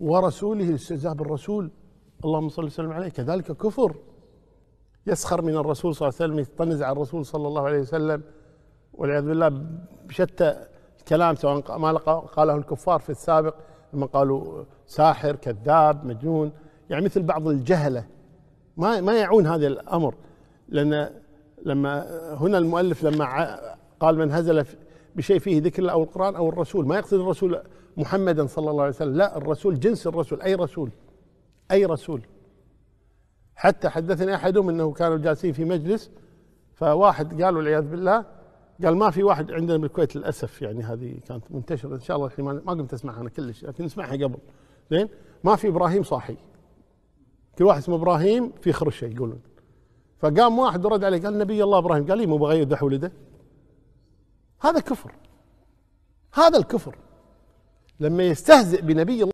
ورسوله الاستهزاء بالرسول اللهم صل وسلم عليه كذلك كفر يسخر من الرسول صلى الله عليه وسلم يطنز على الرسول صلى الله عليه وسلم والعياذ بالله بشتى الكلام سواء ما قاله الكفار في السابق لما قالوا ساحر كذاب مجنون يعني مثل بعض الجهله ما ما يعون هذا الامر لان لما هنا المؤلف لما قال من هزل بشيء فيه ذكر الله او القران او الرسول ما يقصد الرسول محمدا صلى الله عليه وسلم لا الرسول جنس الرسول اي رسول اي رسول حتى حدثني احدهم انه كانوا جالسين في مجلس فواحد قالوا والعياذ بالله قال ما في واحد عندنا بالكويت للاسف يعني هذه كانت منتشره ان شاء الله الحين ما قمت اسمعها انا كلش لكن نسمعها قبل زين ما في ابراهيم صاحي كل واحد اسمه ابراهيم في خرشه يقولون فقام واحد ورد عليه قال نبي الله ابراهيم قال لي مو بغير ذا ولده هذا كفر هذا الكفر لما يستهزئ بنبي الله